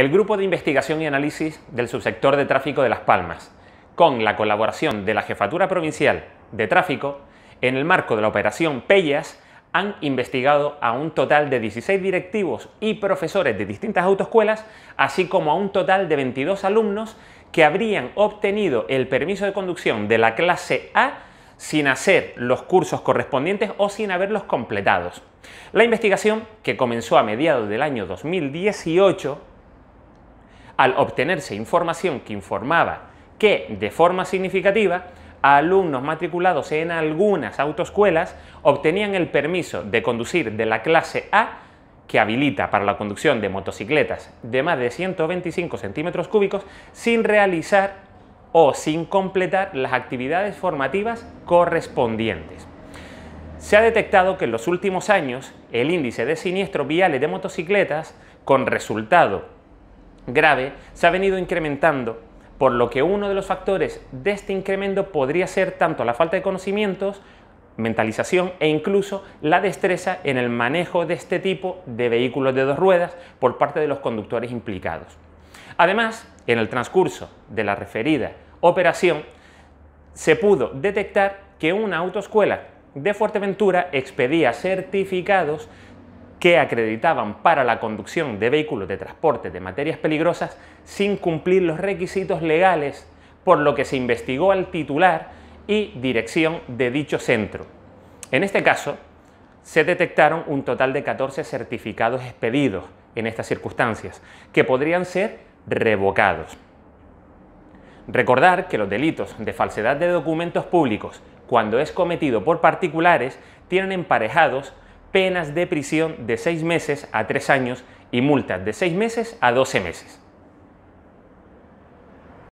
el Grupo de Investigación y Análisis del Subsector de Tráfico de Las Palmas, con la colaboración de la Jefatura Provincial de Tráfico, en el marco de la Operación Pellas, han investigado a un total de 16 directivos y profesores de distintas autoescuelas, así como a un total de 22 alumnos que habrían obtenido el permiso de conducción de la clase A sin hacer los cursos correspondientes o sin haberlos completados. La investigación, que comenzó a mediados del año 2018, al obtenerse información que informaba que, de forma significativa, alumnos matriculados en algunas autoescuelas obtenían el permiso de conducir de la clase A que habilita para la conducción de motocicletas de más de 125 centímetros cúbicos sin realizar o sin completar las actividades formativas correspondientes. Se ha detectado que en los últimos años el índice de siniestros viales de motocicletas, con resultado grave se ha venido incrementando, por lo que uno de los factores de este incremento podría ser tanto la falta de conocimientos, mentalización e incluso la destreza en el manejo de este tipo de vehículos de dos ruedas por parte de los conductores implicados. Además, en el transcurso de la referida operación, se pudo detectar que una autoescuela de Fuerteventura expedía certificados que acreditaban para la conducción de vehículos de transporte de materias peligrosas sin cumplir los requisitos legales, por lo que se investigó al titular y dirección de dicho centro. En este caso, se detectaron un total de 14 certificados expedidos en estas circunstancias, que podrían ser revocados. Recordar que los delitos de falsedad de documentos públicos, cuando es cometido por particulares, tienen emparejados penas de prisión de 6 meses a 3 años y multas de 6 meses a 12 meses.